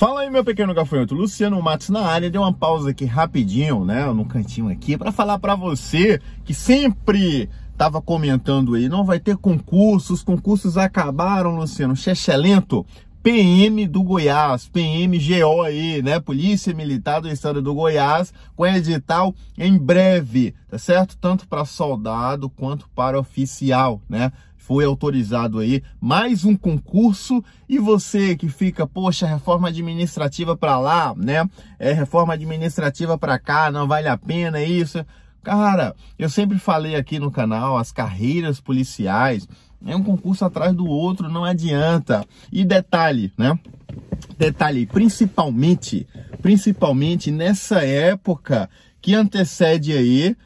Fala aí, meu pequeno gafanhoto. Luciano Matos na área. Deu uma pausa aqui rapidinho, né? No cantinho aqui, para falar para você que sempre estava comentando aí, não vai ter concurso, os concursos acabaram, Luciano. lento. PM do Goiás, PMGO aí, né? Polícia Militar do Estado do Goiás, com edital em breve, tá certo? Tanto para soldado quanto para oficial, né? foi autorizado aí mais um concurso e você que fica, poxa, reforma administrativa para lá, né? É reforma administrativa para cá, não vale a pena isso. Cara, eu sempre falei aqui no canal, as carreiras policiais é um concurso atrás do outro, não adianta. E detalhe, né? Detalhe, principalmente, principalmente nessa época que antecede aí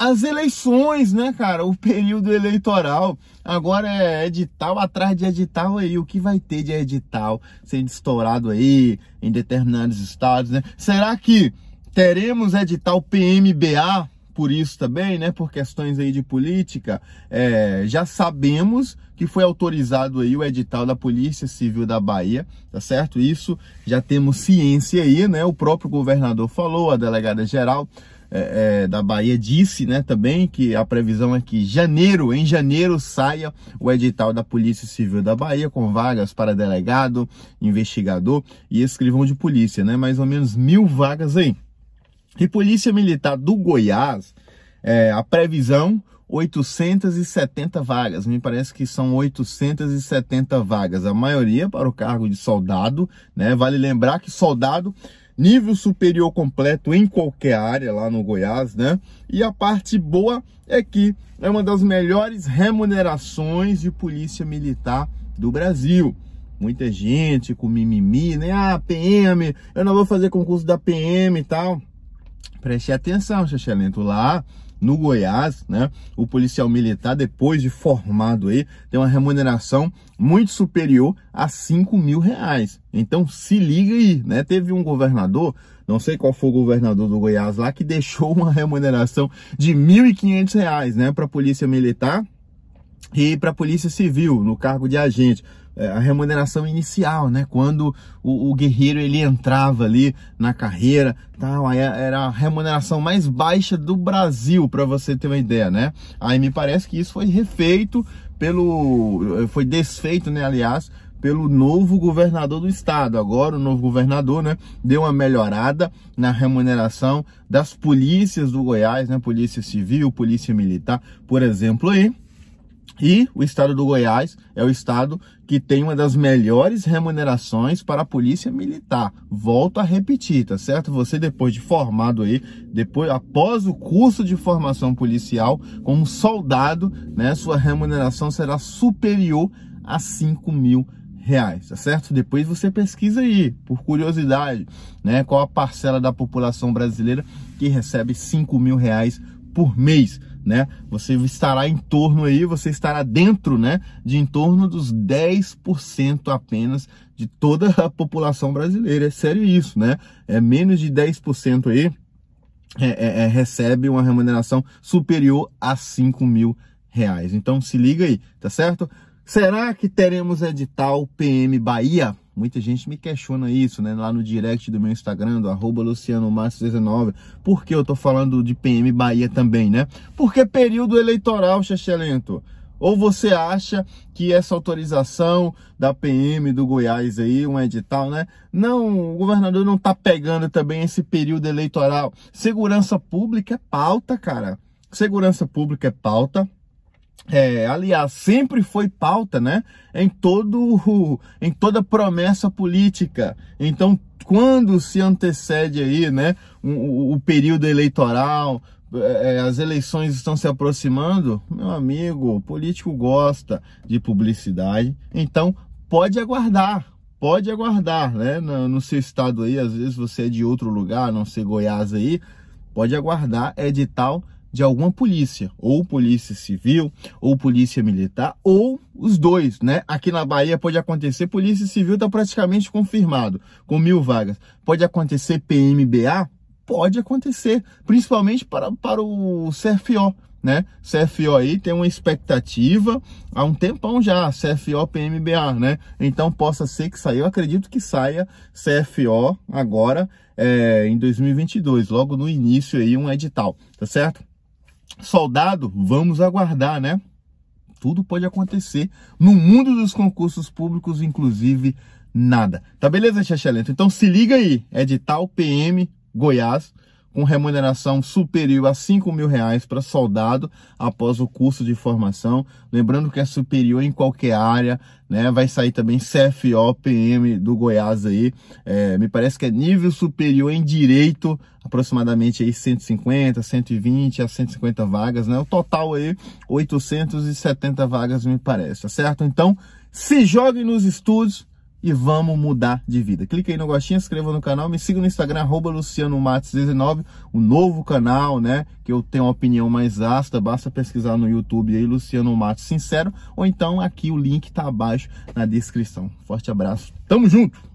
as eleições, né, cara? O período eleitoral. Agora é edital atrás de edital aí. O que vai ter de edital sendo estourado aí em determinados estados, né? Será que teremos edital PMBA por isso também, né? Por questões aí de política. É, já sabemos que foi autorizado aí o edital da Polícia Civil da Bahia, tá certo? Isso já temos ciência aí, né? O próprio governador falou, a delegada geral é, é, da Bahia disse né, também que a previsão é que janeiro, em janeiro, saia o edital da Polícia Civil da Bahia com vagas para delegado, investigador e escrivão de polícia, né? Mais ou menos mil vagas aí. E Polícia Militar do Goiás, é, a previsão 870 vagas, me parece que são 870 vagas, a maioria para o cargo de soldado, né? Vale lembrar que soldado nível superior completo em qualquer área lá no Goiás, né? E a parte boa é que é uma das melhores remunerações de polícia militar do Brasil. Muita gente com mimimi, né? Ah, PM, eu não vou fazer concurso da PM e tal. Preste atenção, Xaxelento, lá no Goiás, né? O policial militar, depois de formado aí, tem uma remuneração muito superior a 5 mil reais. Então se liga aí, né? Teve um governador, não sei qual foi o governador do Goiás lá, que deixou uma remuneração de 1.500 reais, né? Para polícia militar e para polícia civil no cargo de agente. É, a remuneração inicial, né? Quando o, o, guerreiro ele entrava ali na carreira, tal, é, era a remuneração mais baixa do Brasil, para você ter uma ideia, né? Aí me parece que isso foi refeito pelo, foi desfeito, né? Aliás, pelo novo governador do estado. Agora o novo governador, né, deu uma melhorada na remuneração das polícias do Goiás, né, polícia civil, polícia militar, por exemplo, aí. E o estado do Goiás é o estado que tem uma das melhores remunerações para a polícia militar. Volto a repetir, tá certo? Você depois de formado aí, depois após o curso de formação policial como soldado, né, sua remuneração será superior a 5 mil reais, tá certo? Depois você pesquisa aí, por curiosidade, né, qual a parcela da população brasileira que recebe 5 mil reais por mês né? Você estará em torno aí, você estará dentro, né, de em torno dos 10% apenas de toda a população brasileira. É sério isso, né? É menos de 10% aí é, é, é, recebe uma remuneração superior a 5 mil reais. Então se liga aí, tá certo? Será que teremos edital PM Bahia? Muita gente me questiona isso, né? Lá no direct do meu Instagram, do arroba LucianoMassi19. Por que eu tô falando de PM Bahia também, né? Porque período eleitoral, Xexelento. Ou você acha que essa autorização da PM do Goiás aí, um edital, né? Não, o governador não tá pegando também esse período eleitoral. Segurança pública é pauta, cara. Segurança pública é pauta é, aliás, sempre foi pauta, né? Em todo, em toda promessa política. Então, quando se antecede aí, né? O, o período eleitoral, é, é, as eleições estão se aproximando, meu amigo, o político gosta de publicidade, então pode aguardar, pode aguardar, né? No, no, seu estado aí, às vezes você é de outro lugar, não sei Goiás aí, pode aguardar é edital de alguma polícia, ou polícia civil, ou polícia militar, ou os dois, né? Aqui na Bahia pode acontecer, polícia civil está praticamente confirmado, com mil vagas. Pode acontecer PMBA? Pode acontecer, principalmente para, para o CFO, né? CFO aí tem uma expectativa há um tempão já, CFO PMBA, né? Então possa ser que saia, eu acredito que saia CFO agora é, em 2022, logo no início aí um edital, tá certo? soldado, vamos aguardar, né? Tudo pode acontecer. No mundo dos concursos públicos, inclusive, nada. Tá beleza, Xaxelento? Então se liga aí, é edital PM Goiás com remuneração superior a 5 mil reais para soldado após o curso de formação. Lembrando que é superior em qualquer área, né? Vai sair também CFO, PM do Goiás aí. É, me parece que é nível superior em direito, aproximadamente aí 150, 120 a 150 vagas, né? O total aí 870 vagas, me parece, tá certo? Então, se jogue nos estudos, e vamos mudar de vida. Clique aí no gostinho, inscreva no canal, me siga no Instagram, arroba lucianomatos19, o novo canal, né? Que eu tenho uma opinião mais ácida, basta pesquisar no YouTube aí, Luciano Matos Sincero, ou então aqui o link tá abaixo na descrição. Forte abraço, tamo junto!